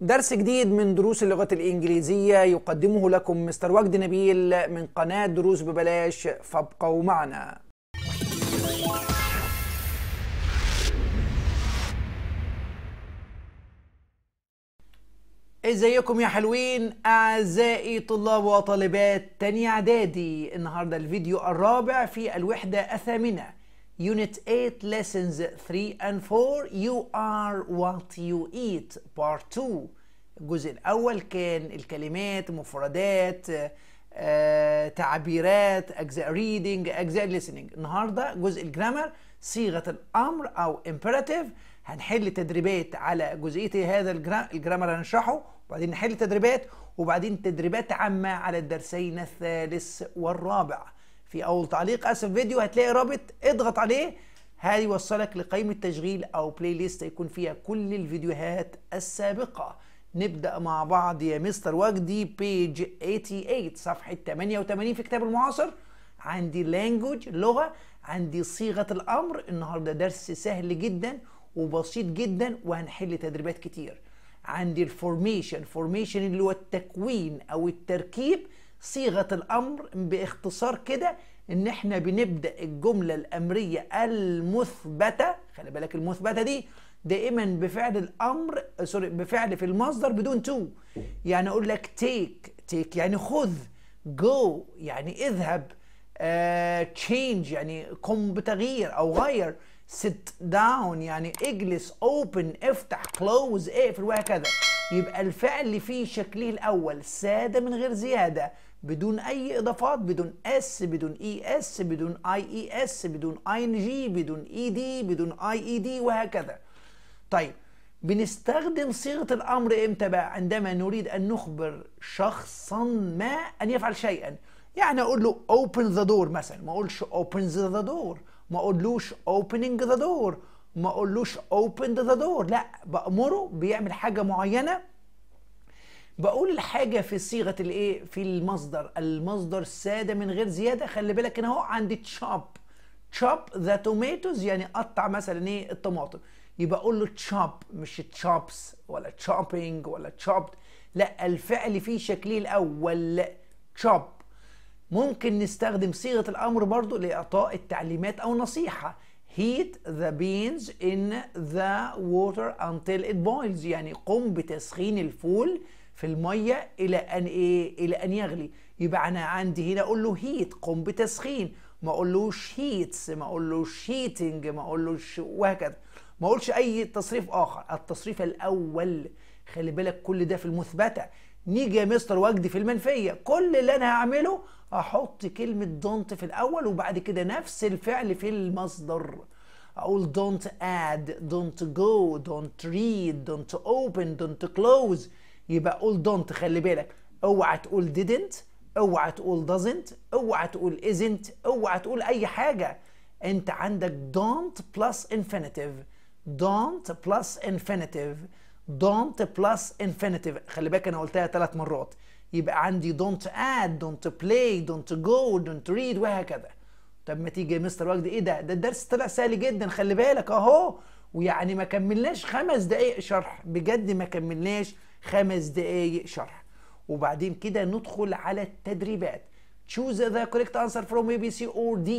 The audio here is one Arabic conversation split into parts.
درس جديد من دروس اللغة الإنجليزية يقدمه لكم مستر وجد نبيل من قناة دروس ببلاش فابقوا معنا ازيكم يا حلوين اعزائي طلاب وطالبات تاني اعدادي النهارده الفيديو الرابع في الوحده الثامنه Unit 8, Lessons 3 and 4 You are what you eat Part 2 الجزء الأول كان الكلمات مفردات آه،, آه، تعبيرات أجزاء reading أجزاء listening النهاردة جزء الجرامر صيغة الأمر أو imperative هنحل تدريبات على جزئية هذا الجرامر هنشرحه وبعدين نحل تدريبات وبعدين تدريبات عامة على الدرسين الثالث والرابع في اول تعليق اسف الفيديو هتلاقي رابط اضغط عليه هيوصلك لقائمة تشغيل او بلاي ليست يكون فيها كل الفيديوهات السابقة نبدأ مع بعض يا مستر وجدي بيج 88 صفحة 88 في كتاب المعاصر عندي لانجوج لغة عندي صيغة الأمر النهاردة درس سهل جدا وبسيط جدا وهنحل تدريبات كتير عندي الفورميشن فورميشن اللي هو التكوين أو التركيب صيغه الامر باختصار كده ان احنا بنبدا الجمله الامريه المثبته خلي بالك المثبته دي دائما بفعل الامر سوري بفعل في المصدر بدون تو يعني اقول لك تيك تيك يعني خذ جو يعني اذهب تشينج آه، uh, يعني قم بتغيير او غير sit down يعني اجلس open افتح close اقفل وهكذا يبقى الفعل اللي فيه شكله الاول ساده من غير زياده بدون اي اضافات بدون اس بدون اي e اس بدون اي اي اس بدون اي ان جي بدون اي e دي بدون اي اي دي وهكذا طيب بنستخدم صيغه الامر امتى بقى عندما نريد ان نخبر شخصا ما ان يفعل شيئا يعني اقول له open the door مثلا ما اقولش اوبن the door ما اقولوش opening the door ما اقولوش اوبن the door لا بامره بيعمل حاجه معينه بقول الحاجة في صيغة الايه في المصدر المصدر سادة من غير زيادة خلي بالك هنا اهو عندي تشوب تشوب ذا توميتوز يعني قطع مثلا ايه الطماطم يبقى اقول له تشوب مش تشوبس ولا تشوبينج ولا تشوبد لا الفعل فيه شكليه الاول تشوب ممكن نستخدم صيغة الامر برضو لاعطاء التعليمات او نصيحة heat the beans in the water until it boils يعني قم بتسخين الفول في الميه الى ان ايه الى ان يغلي يبقى انا عندي هنا اقول له هيت قم بتسخين ما اقولوش هيتس ما اقولوش هيتنج ما اقولوش وهكذا ما اقولش اي تصريف اخر التصريف الاول خلي بالك كل ده في المثبته نيجي يا مستر وجدي في المنفيه كل اللي انا هعمله احط كلمه دونت في الاول وبعد كده نفس الفعل في المصدر اقول don't add don't go don't read don't open don't close يبقى قول دونت خلي بالك اوعى تقول didn't اوعى تقول doesn't اوعى تقول isn't اوعى تقول اي حاجه انت عندك don't plus infinitive don't plus infinitive don't plus infinitive خلي بالك انا قلتها ثلاث مرات يبقى عندي don't add don't play don't go don't read وهكذا طب ما تيجي يا مستر وجدي ايه ده ده الدرس طلع سهل جدا خلي بالك اهو ويعني ما كملناش خمس دقائق شرح بجد ما كملناش خمس دقايق شرح وبعدين كده ندخل على التدريبات choose the correct answer from اي بي سي or D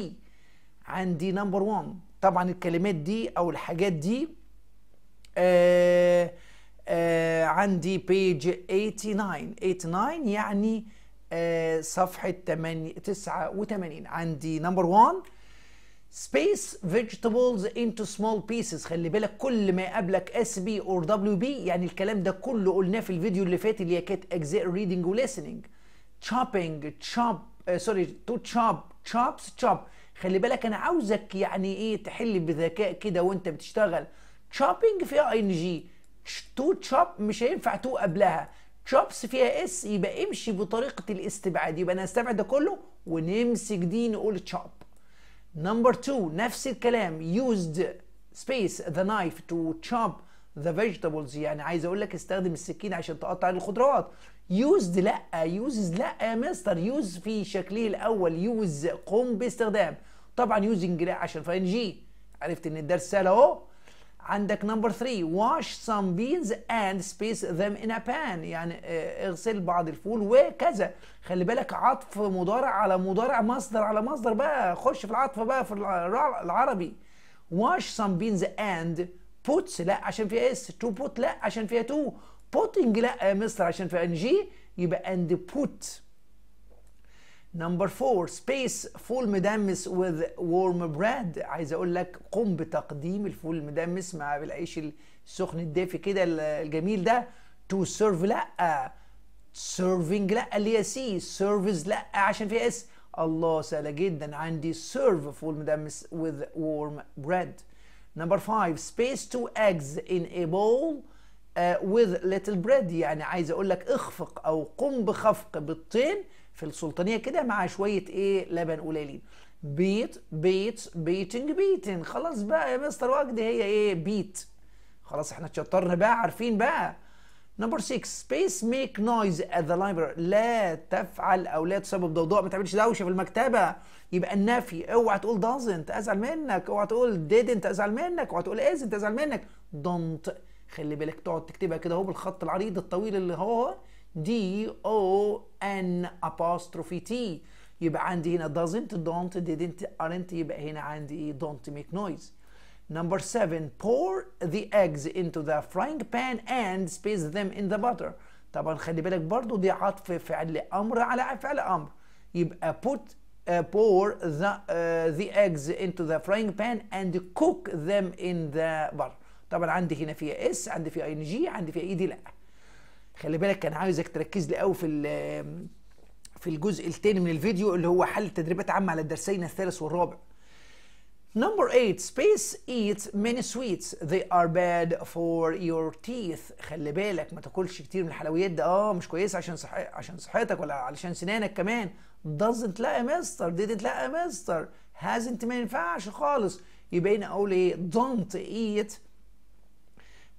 عندي نمبر 1 طبعا الكلمات دي او الحاجات دي آآ آه، آآ آه، عندي بيج 89 89 يعني آه، صفحه 89 عندي نمبر 1 space vegetables into small pieces خلي بالك كل ما يقابلك اس بي اور دبليو بي يعني الكلام ده كله قلناه في الفيديو اللي فات اللي هي كانت اجزاء ريدنج وليسننج chopping chop سوري آه، تو chop chops chop خلي بالك انا عاوزك يعني ايه تحل بذكاء كده وانت بتشتغل chopping فيها اي ان جي تو chop مش هينفع تو قبلها chops فيها اس يبقى امشي بطريقه الاستبعاد يبقى انا هستبعد ده كله ونمسك دي نقول chop نمبر 2 نفس الكلام used space the knife to chop the vegetables يعني عايز اقول لك استخدم السكين عشان تقطع الخضروات used لا uses لا يا مستر use في شكله الاول use قم باستخدام طبعا using لا عشان فاين جي عرفت ان الدرس سهل اهو عندك نمبر 3 واش سام بينز اند سبيس ذم ان ا بان يعني آه، اغسل بعض الفول وكذا خلي بالك عطف مضارع على مضارع مصدر على مصدر بقى خش في العطف بقى في العربي واش سام بينز اند بوتس لا عشان فيها اس تو بوت لا عشان فيها تو بوتنج لا يا آه، مستر عشان فيها ان جي يبقى اند بوت نمبر فور سبيس فول مدمس وذ وورم براد عايز اقول لك قم بتقديم الفول المدمس مع العيش السخن الدافي كده الجميل ده تو سيرف لا سيرفنج لا اللي هي سي سيرفز لا عشان فيها اس الله سهله جدا عندي سيرف فول مدمس وذ وورم براد نمبر 5 سبيس تو ايجز ان اي بول وذ ليتل بريد يعني عايز اقول لك اخفق او قم بخفق بالطين في السلطانيه كده مع شويه ايه لبن قليلين بيت بيت بيتنج بيتن خلاص بقى يا مستر وجدي هي ايه بيت خلاص احنا اتشطرنا بقى عارفين بقى نمبر 6 سبيس ميك نويز ات ذا لايبرري لا تفعل او لا تسبب ضوضاء ما تعملش دوشه في المكتبه يبقى النفي اوعى تقول doesn't ازعل منك اوعى تقول didn't ازعل منك اوعى تقول isn't ازعل منك don't خلي بالك تقعد تكتبها كده اهو بالخط العريض الطويل اللي هو دي او ان apostrophe تي يبقى عندي هنا doesn't don't didn't aren't يبقى هنا عندي ايه don't make noise number seven pour the eggs into the frying pan and space them in the butter طبعا خلي بالك برضو دي عطف فعل امر على فعل امر يبقى put uh, pour the uh, the eggs into the frying pan and cook them in the butter طبعا عندي هنا فيها اس عندي فيها ان جي عندي فيها اي دي لا خلي بالك كان عايزك تركز لي قوي في في الجزء الثاني من الفيديو اللي هو حل تدريبات عامه على الدرسين الثالث والرابع Number 8 space eat many sweets they are bad for your teeth خلي بالك ما تاكلش كتير من الحلويات ده اه مش كويسه عشان صح عشان صحتك ولا علشان سنانك كمان doesn't لا يا مستر didn't لا يا مستر hasn't ما ينفعش خالص يبقى هنا اقول ايه don't eat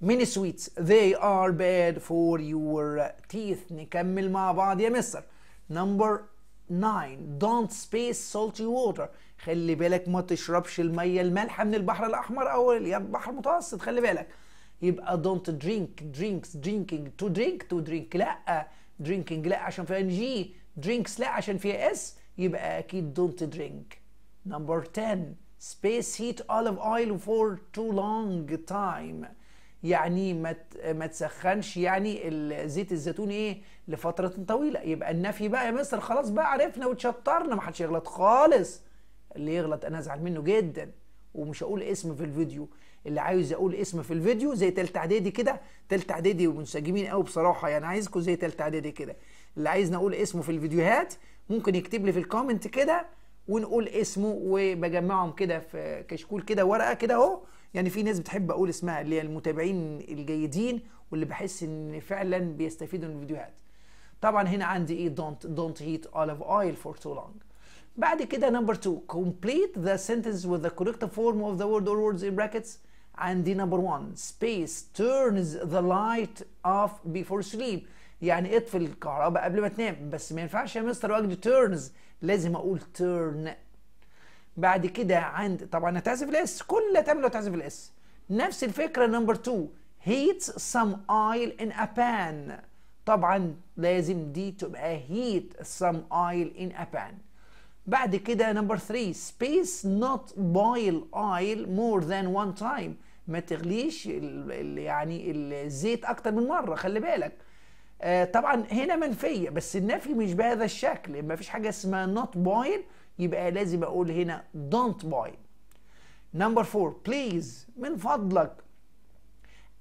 من sweets they are bad for your teeth نكمل مع بعض يا مستر number 9 don't space salty water خلي بالك ما تشربش الميه المالحه من البحر الاحمر او البحر المتوسط خلي بالك يبقى don't drink drinks drinking to drink to drink لا drinking لا عشان فيها جي drinks لا عشان فيها اس يبقى اكيد don't drink number 10 space heat olive oil for too long time يعني ما ما تسخنش يعني زيت الزيتون ايه لفتره طويله يبقى النفي بقى يا مستر خلاص بقى عرفنا وتشطرنا ما حدش يغلط خالص اللي يغلط انا ازعل منه جدا ومش هقول اسم في الفيديو اللي عايز اقول اسم في الفيديو زي تالتة اعدادي كده تالتة اعدادي ومنسجمين قوي بصراحه يعني عايزكم زي تالتة اعدادي كده اللي عايزني اقول اسمه في الفيديوهات ممكن يكتب لي في الكومنت كده ونقول اسمه وبجمعهم كده في كشكول كده ورقه كده اهو يعني في ناس بتحب اقول اسمها اللي هي المتابعين الجيدين واللي بحس ان فعلا بيستفيدوا من الفيديوهات طبعا هنا عندي ايه don't don't heat olive oil for too long بعد كده نمبر 2 complete the sentence with the correct form of the word or words in brackets عندي نمبر 1 space turns the light off before sleep يعني اطفي الكهرباء قبل ما تنام بس ما ينفعش يا مستر وجدي turns لازم اقول تيرن بعد كده عند طبعا هتعزف الاس كل هتعمله هتعزف الاس نفس الفكره نمبر 2 heat سم ايل ان ا بان طبعا لازم دي تبقى هيت سم ايل ان ا بان بعد كده نمبر 3 سبيس نوت boil ايل مور ذان وان تايم ما تغليش الـ الـ يعني الزيت اكتر من مره خلي بالك آه، طبعا هنا منفيه بس النفي مش بهذا الشكل ما فيش حاجه اسمها not بويل يبقى لازم اقول هنا don't بويل number four please من فضلك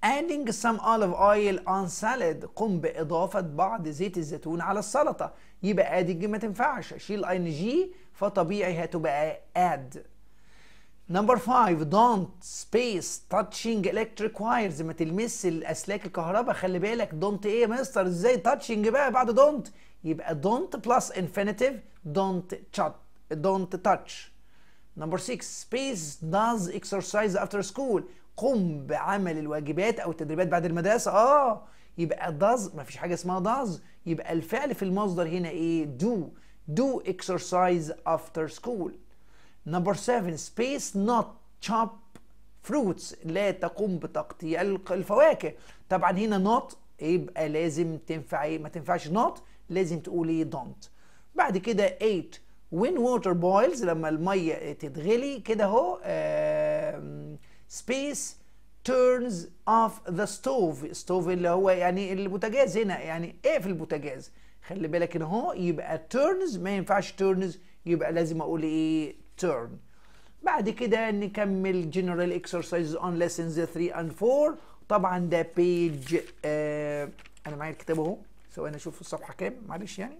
adding some olive oil on salad قم بإضافة بعض زيت الزيتون على السلطة يبقى adding ما تنفعش شيل ing فطبيعي هتبقى add نمبر 5 دونت سبيس تاتشنج الكتريك وايرز ما تلمس الاسلاك الكهرباء خلي بالك دونت ايه يا مستر ازاي تاتشنج بقى بعد دونت يبقى دونت بلس انفينيتيف دونت تشات دونت تاتش نمبر 6 سبيس داز اكسرسايز افتر سكول قم بعمل الواجبات او التدريبات بعد المدرسه اه يبقى داز ما فيش حاجه اسمها داز يبقى الفعل في المصدر هنا ايه دو دو اكسرسايز افتر سكول نمبر 7 سبيس نوت تشوب فروتس لا تقوم بتقطيع الفواكه طبعا هنا نوت يبقى لازم تنفع ايه ما تنفعش نوت لازم تقول ايه بعد كده 8 وين ووتر بويلز لما الميه تتغلي كده اهو سبيس turns off the stove stove اللي هو يعني البوتاجاز هنا يعني اقفل ايه البوتاجاز خلي بالك ان هو يبقى turns ما ينفعش turns يبقى لازم اقول ايه turn بعد كده نكمل general exercises on lessons 3 and 4 طبعا ده page آه انا معايا الكتاب اهو سواء اشوف الصفحه كام معلش يعني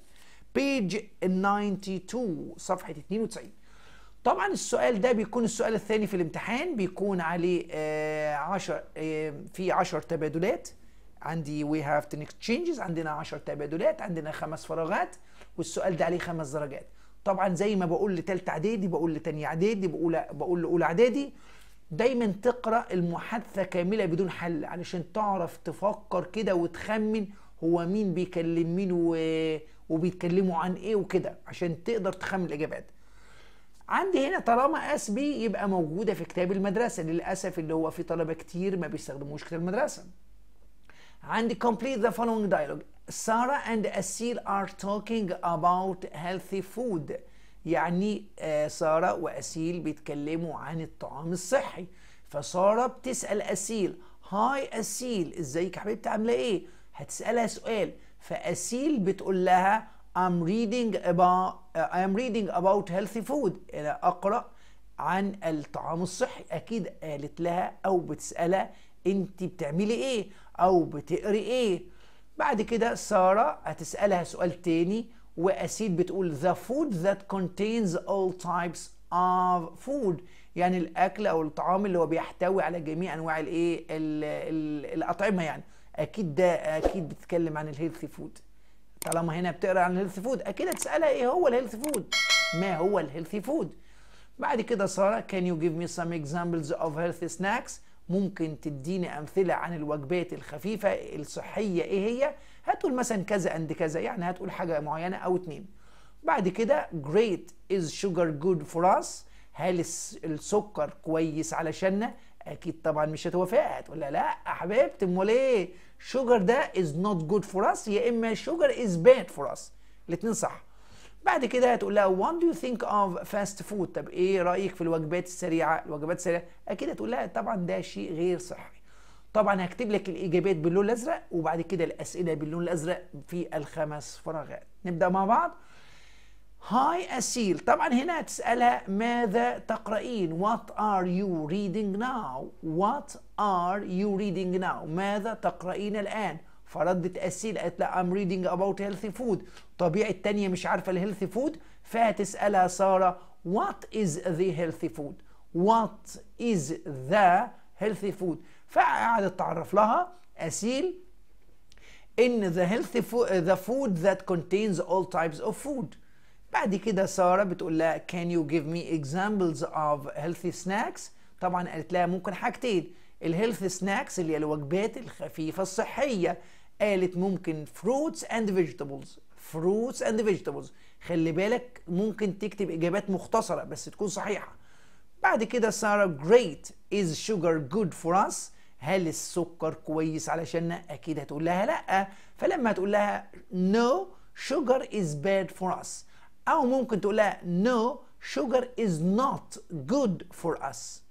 page 92 صفحه 92 طبعا السؤال ده بيكون السؤال الثاني في الامتحان بيكون عليه 10 آه آه في 10 تبادلات عندي وي هاف 10 exchanges عندنا 10 تبادلات عندنا خمس فراغات والسؤال ده عليه خمس درجات طبعا زي ما بقول لتالت اعدادي بقول لتاني اعدادي بقول بقول لاولى اعدادي دايما تقرا المحادثه كامله بدون حل علشان تعرف تفكر كده وتخمن هو مين بيكلم مين و... وبيتكلموا عن ايه وكده عشان تقدر تخمن الاجابات عندي هنا طالما اس بي يبقى موجوده في كتاب المدرسه للاسف اللي هو في طلبه كتير ما بيستخدموش كتاب المدرسه عندي complete the following dialogue سارة and أسيل are talking about healthy food يعني آه، سارة وأسيل بيتكلموا عن الطعام الصحي فسارة بتسأل أسيل هاي أسيل ازيك يا حبيبتي عاملة ايه هتسألها سؤال فأسيل بتقول لها I'm reading about آه، I'm reading about healthy food أنا أقرأ عن الطعام الصحي أكيد قالت لها أو بتسألها أنت بتعملي ايه أو بتقري ايه بعد كده ساره هتسالها سؤال تاني واسيد بتقول the food that contains all types of food يعني الاكل او الطعام اللي هو بيحتوي على جميع انواع الايه الاطعمه يعني اكيد ده اكيد بتتكلم عن الهيلثي فود طالما هنا بتقرا عن الهيلثي فود اكيد هتسالها ايه هو الهيلثي فود ما هو الهيلثي فود بعد كده ساره can you give me some examples of healthy snacks ممكن تديني امثله عن الوجبات الخفيفه الصحيه ايه هي هتقول مثلا كذا اند كذا يعني هتقول حاجه معينه او اتنين بعد كده جريت از شوجر جود فور اس هل السكر كويس علشاننا اكيد طبعا مش هتوافقها هتقول لا لا حبيبتي امال ايه شوجر ده از نوت جود فور اس يا اما شوجر از باد فور اس الاتنين صح بعد كده هتقول لها وان دو يو ثينك اوف فاست فود طب ايه رايك في الوجبات السريعه الوجبات السريعه اكيد هتقول لها طبعا ده شيء غير صحي طبعا هكتب لك الاجابات باللون الازرق وبعد كده الاسئله باللون الازرق في الخمس فراغات نبدا مع بعض هاي أسيل طبعا هنا هتسألها ماذا تقرأين وات ار يو ريدنج ناو وات ار يو ريدنج ناو ماذا تقرأين الآن فردت اسيل قالت لها ام ريدنج اباوت هيلثي فود طبيعي التانية مش عارفة الهيلثي فود فهتسألها سارة وات از ذا هيلثي فود وات از ذا هيلثي فود فقعدت تعرف لها اسيل ان ذا هيلثي ذا فود ذات كونتينز اول تايبس اوف فود بعد كده ساره بتقول لها كان يو جيف مي اكزامبلز اوف هيلثي سناكس طبعا قالت لها ممكن حاجتين الهيلث سناكس اللي هي الوجبات الخفيفه الصحيه قالت ممكن فروتس اند فيجيتابلز فروتس اند فيجيتابلز خلي بالك ممكن تكتب اجابات مختصره بس تكون صحيحه بعد كده ساره جريت از شوجر جود فور اس هل السكر كويس علشاننا اكيد هتقول لها لا فلما هتقول لها نو sugar is bad for us او ممكن تقول لها no sugar is not good for us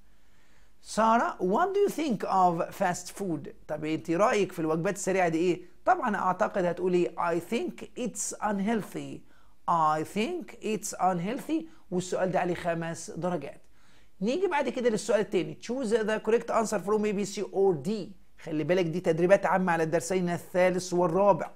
ساره وات دو يو ثينك اوف فاست فود طب انت رايك في الوجبات السريعه دي ايه طبعا اعتقد هتقولي اي ثينك اتس ان هيلثي اي ثينك اتس ان هيلثي والسؤال ده عليه خمس درجات نيجي بعد كده للسؤال التاني تشوز ذا كوريكت انسر فروم اي بي سي او دي خلي بالك دي تدريبات عامة على الدرسين الثالث والرابع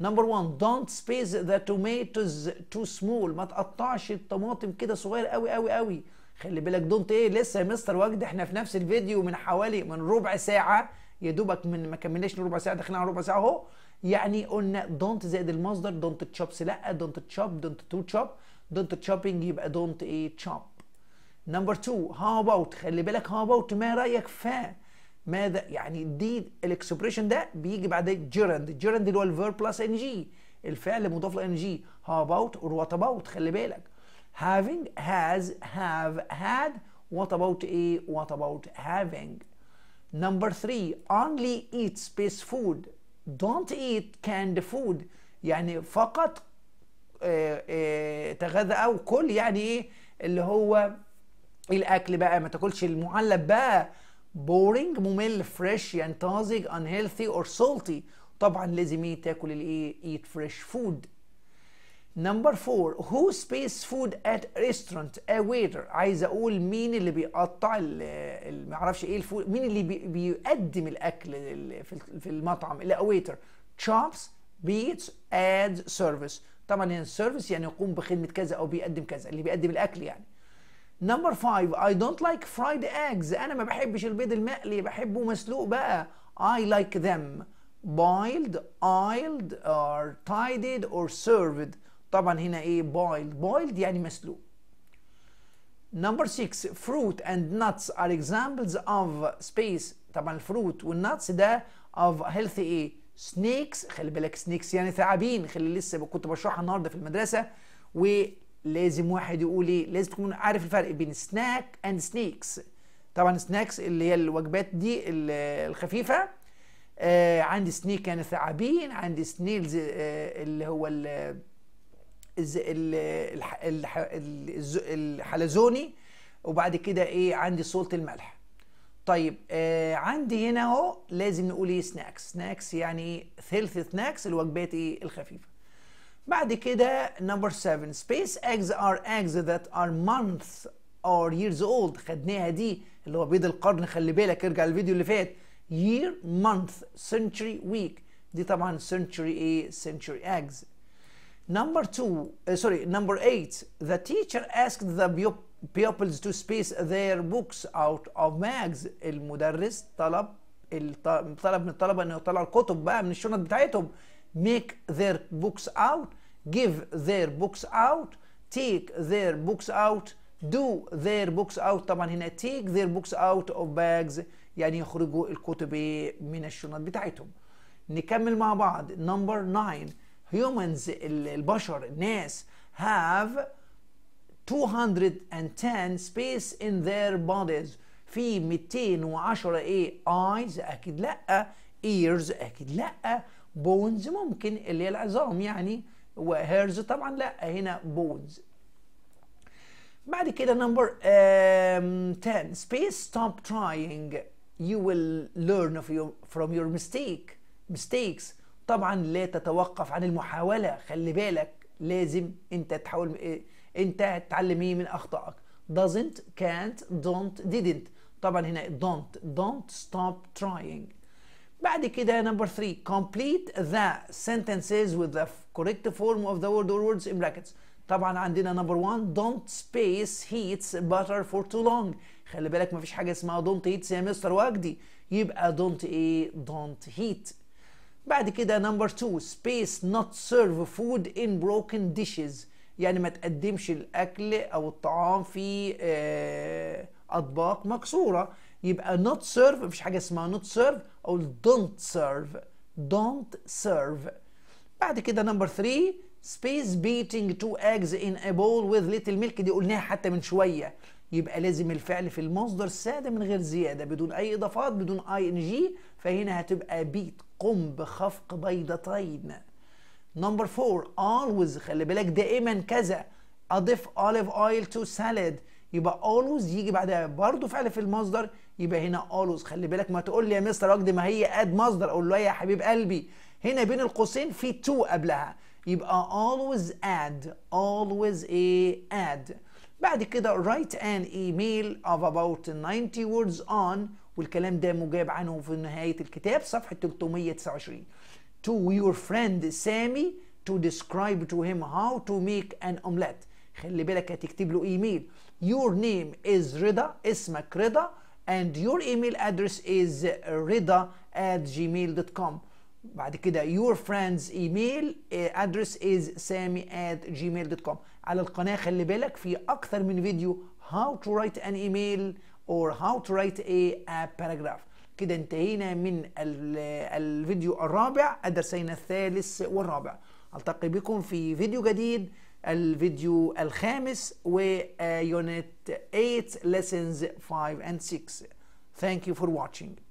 نمبر 1 دونت سبيس ذا توميتوز تو سمول ما تقطعش الطماطم كده صغير قوي قوي قوي خلي بالك دونت ايه لسه يا مستر وجد احنا في نفس الفيديو من حوالي من ربع ساعه يا دوبك من ما كملناش ربع ساعه دخلنا على ربع ساعه اهو يعني قلنا دونت زائد المصدر دونت تشوبس لا دونت تشوب دونت تو تشوب دونت تشوبينج يبقى دونت ايه تشوب نمبر 2 هاو اباوت خلي بالك هاو اباوت ما رايك ف ماذا يعني دي الاكسبريشن ده بيجي بعد جيرند جيرند اللي هو الفيرب بلس ان جي الفعل مضاف لان جي هاو اباوت اور وات اباوت خلي بالك having has have had what about a what about having number three only eat space food don't eat canned food يعني فقط تغذى او كل يعني ايه اللي هو الاكل بقى ما تاكلش المعلب بقى boring ممل فريش يعني طازج unhealthy or salty طبعا لازم ايه تاكل الايه eat fresh food نمبر فور هو سبيس فود ات ريستورانت ا ويتر عايز اقول مين اللي بيقطع ما اعرفش ايه الفود مين اللي بي بيقدم الاكل في المطعم الاويتر تشوبس بيتس اد سيرفيس طبعا هنا السيرفيس يعني يقوم بخدمه كذا او بيقدم كذا اللي بيقدم الاكل يعني نمبر 5 اي دونت لايك فرايد اجز انا ما بحبش البيض المقلي بحبه مسلوق بقى اي لايك ذم boiled, oiled or tidied or served طبعا هنا ايه boiled boiled يعني مسلوق نمبر 6 فروت اند nuts ار examples اوف سبيس طبعا الفروت والناتس ده اوف هيلثي ايه سنيكس خلي بالك سنيكس يعني ثعابين خلي لسه كنت بشرحها النهارده في المدرسه ولازم واحد يقول ايه لازم تكون عارف الفرق بين سناك اند سنيكس طبعا سناكس اللي هي الوجبات دي الخفيفه آه عندي سنيك يعني ثعابين عندي سنيلز آه اللي هو الحلزوني وبعد كده ايه عندي صولة الملح طيب آه عندي هنا اهو لازم نقول ايه سناكس سناكس يعني ثلث سناكس الوجبات ايه الخفيفه بعد كده نمبر 7 سبيس eggs ار eggs ذات ار مانث اور ييرز اولد خدناها دي اللي هو بيض القرن خلي بالك ارجع الفيديو اللي فات year month century week دي طبعا century ايه century eggs Number two, uh, sorry, number eight, the teacher asked the pupils to space their books out of bags. المدرس طلب طلب من الطلبة أن يطلعوا الكتب بقى من الشنط بتاعتهم. Make their books out, give their books out, take their books out, do their books out. طبعا هنا take their books out of bags يعني يخرجوا الكتب من الشنط بتاعتهم. نكمل مع بعض. Number nine. humans البشر الناس have 210 space in their bodies في 210 ايه eyes اكيد لا ears اكيد لا bones ممكن اللي هي العظام يعني وهيرز طبعا لا هنا bones بعد كده number um, 10 space stop trying you will learn from your, from your mistake mistakes طبعا لا تتوقف عن المحاوله خلي بالك لازم انت تحاول إيه؟ انت تتعلم ايه من اخطائك doesn't can't don't didn't طبعا هنا don't don't stop trying بعد كده نمبر 3 complete the sentences with the correct form of the word or words in brackets طبعا عندنا نمبر 1 don't space heats butter for too long خلي بالك مفيش حاجه اسمها don't heat يا مستر وجدي يبقى don't ايه don't heat بعد كده نمبر 2 سبيس نوت سيرف فود ان بروكن ديشز يعني ما تقدمش الاكل او الطعام في آه، اطباق مكسوره يبقى نوت سيرف مفيش حاجه اسمها نوت سيرف او دونت سيرف دونت سيرف بعد كده نمبر 3 سبيس بيتنج تو ايجز ان ا بول وذ ليتل ميلك دي قلناها حتى من شويه يبقى لازم الفعل في المصدر ساده من غير زياده بدون اي اضافات بدون اي ان جي فهنا هتبقى بيت قم بخفق بيضتين نمبر 4 always خلي بالك دائما كذا اضيف اوليف اويل تو سالاد يبقى always يجي بعدها برضه فعل في المصدر يبقى هنا always خلي بالك ما تقول لي يا مستر وجدي ما هي اد مصدر اقول له يا حبيب قلبي هنا بين القوسين في تو قبلها يبقى always add always ايه add بعد كده write an email of about 90 words on والكلام ده مجاب عنه في نهاية الكتاب صفحة 329 to your friend سامي to describe to him how to make an omelette خلي بالك هتكتب له ايميل your name is رضا اسمك رضا and your email address is رضا at gmail.com بعد كده your friend's email address is سامي at gmail.com على القناه خلي بالك في اكثر من فيديو how to write an email or how to write a, باراجراف paragraph كده انتهينا من الفيديو الرابع الدرسين الثالث والرابع التقي بكم في فيديو جديد الفيديو الخامس ويونت 8 آه، lessons 5 and 6 thank you for watching